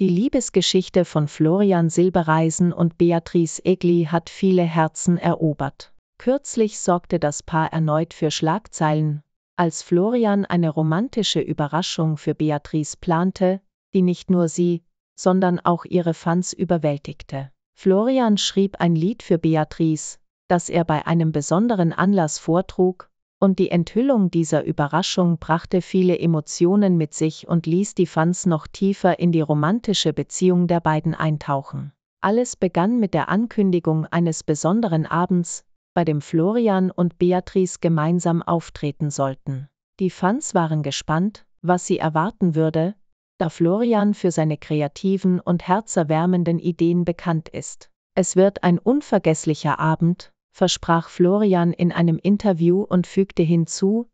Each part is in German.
Die Liebesgeschichte von Florian Silbereisen und Beatrice Egli hat viele Herzen erobert. Kürzlich sorgte das Paar erneut für Schlagzeilen, als Florian eine romantische Überraschung für Beatrice plante, die nicht nur sie, sondern auch ihre Fans überwältigte. Florian schrieb ein Lied für Beatrice, das er bei einem besonderen Anlass vortrug, und die Enthüllung dieser Überraschung brachte viele Emotionen mit sich und ließ die Fans noch tiefer in die romantische Beziehung der beiden eintauchen. Alles begann mit der Ankündigung eines besonderen Abends, bei dem Florian und Beatrice gemeinsam auftreten sollten. Die Fans waren gespannt, was sie erwarten würde, da Florian für seine kreativen und herzerwärmenden Ideen bekannt ist. Es wird ein unvergesslicher Abend, versprach Florian in einem Interview und fügte hinzu,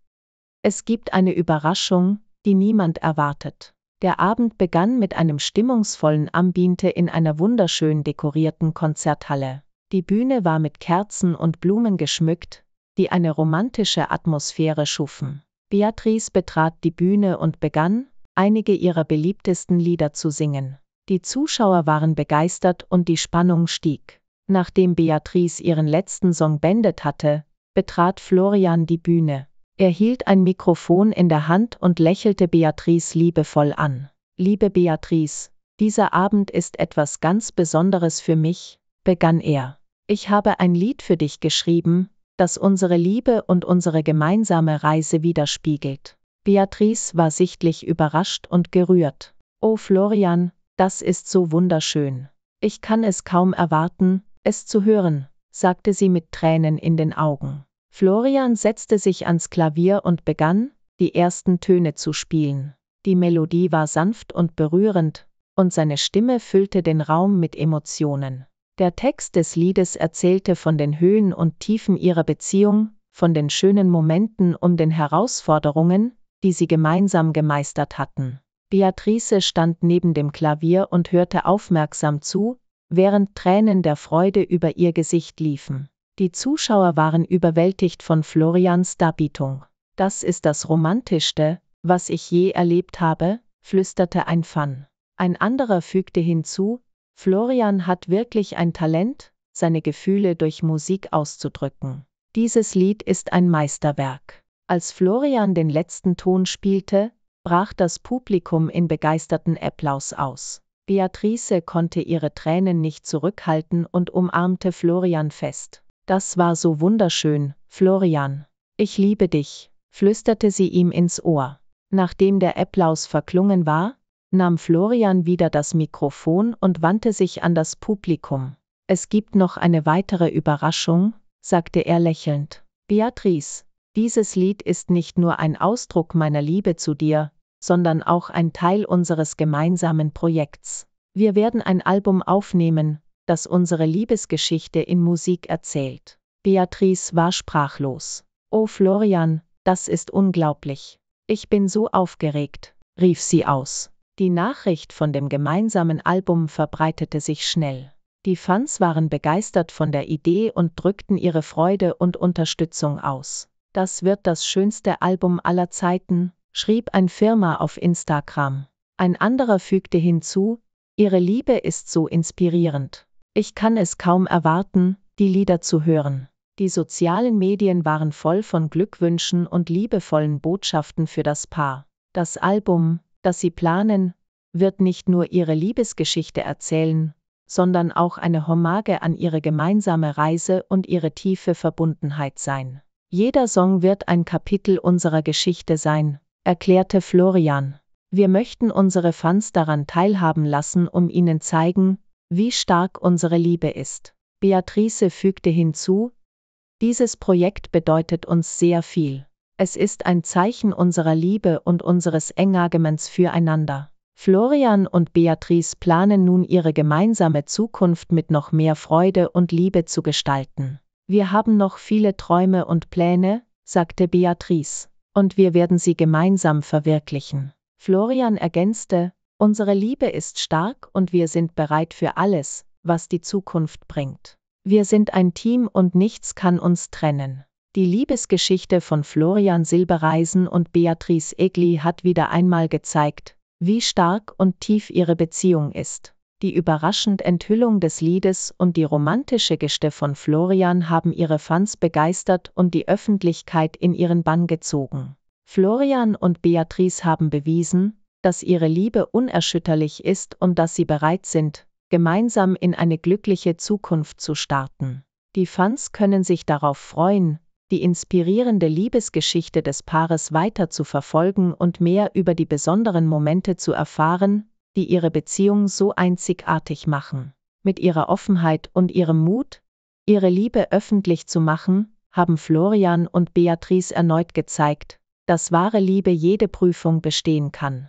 es gibt eine Überraschung, die niemand erwartet. Der Abend begann mit einem stimmungsvollen Ambiente in einer wunderschön dekorierten Konzerthalle. Die Bühne war mit Kerzen und Blumen geschmückt, die eine romantische Atmosphäre schufen. Beatrice betrat die Bühne und begann, einige ihrer beliebtesten Lieder zu singen. Die Zuschauer waren begeistert und die Spannung stieg. Nachdem Beatrice ihren letzten Song beendet hatte, betrat Florian die Bühne. Er hielt ein Mikrofon in der Hand und lächelte Beatrice liebevoll an. Liebe Beatrice, dieser Abend ist etwas ganz Besonderes für mich, begann er. Ich habe ein Lied für dich geschrieben, das unsere Liebe und unsere gemeinsame Reise widerspiegelt. Beatrice war sichtlich überrascht und gerührt. Oh Florian, das ist so wunderschön. Ich kann es kaum erwarten, es zu hören, sagte sie mit Tränen in den Augen. Florian setzte sich ans Klavier und begann, die ersten Töne zu spielen. Die Melodie war sanft und berührend, und seine Stimme füllte den Raum mit Emotionen. Der Text des Liedes erzählte von den Höhen und Tiefen ihrer Beziehung, von den schönen Momenten und den Herausforderungen, die sie gemeinsam gemeistert hatten. Beatrice stand neben dem Klavier und hörte aufmerksam zu, während Tränen der Freude über ihr Gesicht liefen. Die Zuschauer waren überwältigt von Florians Darbietung. Das ist das Romantischste, was ich je erlebt habe, flüsterte ein Fan. Ein anderer fügte hinzu, Florian hat wirklich ein Talent, seine Gefühle durch Musik auszudrücken. Dieses Lied ist ein Meisterwerk. Als Florian den letzten Ton spielte, brach das Publikum in begeisterten Applaus aus. Beatrice konnte ihre Tränen nicht zurückhalten und umarmte Florian fest. Das war so wunderschön, Florian. Ich liebe dich, flüsterte sie ihm ins Ohr. Nachdem der Applaus verklungen war, nahm Florian wieder das Mikrofon und wandte sich an das Publikum. Es gibt noch eine weitere Überraschung, sagte er lächelnd. Beatrice, dieses Lied ist nicht nur ein Ausdruck meiner Liebe zu dir, sondern auch ein Teil unseres gemeinsamen Projekts. Wir werden ein Album aufnehmen, das unsere Liebesgeschichte in Musik erzählt. Beatrice war sprachlos. Oh Florian, das ist unglaublich. Ich bin so aufgeregt, rief sie aus. Die Nachricht von dem gemeinsamen Album verbreitete sich schnell. Die Fans waren begeistert von der Idee und drückten ihre Freude und Unterstützung aus. Das wird das schönste Album aller Zeiten, schrieb ein Firma auf Instagram. Ein anderer fügte hinzu, ihre Liebe ist so inspirierend. Ich kann es kaum erwarten, die Lieder zu hören. Die sozialen Medien waren voll von Glückwünschen und liebevollen Botschaften für das Paar. Das Album, das sie planen, wird nicht nur ihre Liebesgeschichte erzählen, sondern auch eine Hommage an ihre gemeinsame Reise und ihre tiefe Verbundenheit sein. Jeder Song wird ein Kapitel unserer Geschichte sein, erklärte Florian. Wir möchten unsere Fans daran teilhaben lassen, um ihnen zeigen, wie stark unsere Liebe ist. Beatrice fügte hinzu, dieses Projekt bedeutet uns sehr viel. Es ist ein Zeichen unserer Liebe und unseres Engagements füreinander. Florian und Beatrice planen nun ihre gemeinsame Zukunft mit noch mehr Freude und Liebe zu gestalten. Wir haben noch viele Träume und Pläne, sagte Beatrice und wir werden sie gemeinsam verwirklichen. Florian ergänzte, unsere Liebe ist stark und wir sind bereit für alles, was die Zukunft bringt. Wir sind ein Team und nichts kann uns trennen. Die Liebesgeschichte von Florian Silbereisen und Beatrice Egli hat wieder einmal gezeigt, wie stark und tief ihre Beziehung ist. Die überraschend Enthüllung des Liedes und die romantische Geste von Florian haben ihre Fans begeistert und die Öffentlichkeit in ihren Bann gezogen. Florian und Beatrice haben bewiesen, dass ihre Liebe unerschütterlich ist und dass sie bereit sind, gemeinsam in eine glückliche Zukunft zu starten. Die Fans können sich darauf freuen, die inspirierende Liebesgeschichte des Paares weiter zu verfolgen und mehr über die besonderen Momente zu erfahren, die ihre Beziehung so einzigartig machen. Mit ihrer Offenheit und ihrem Mut, ihre Liebe öffentlich zu machen, haben Florian und Beatrice erneut gezeigt, dass wahre Liebe jede Prüfung bestehen kann.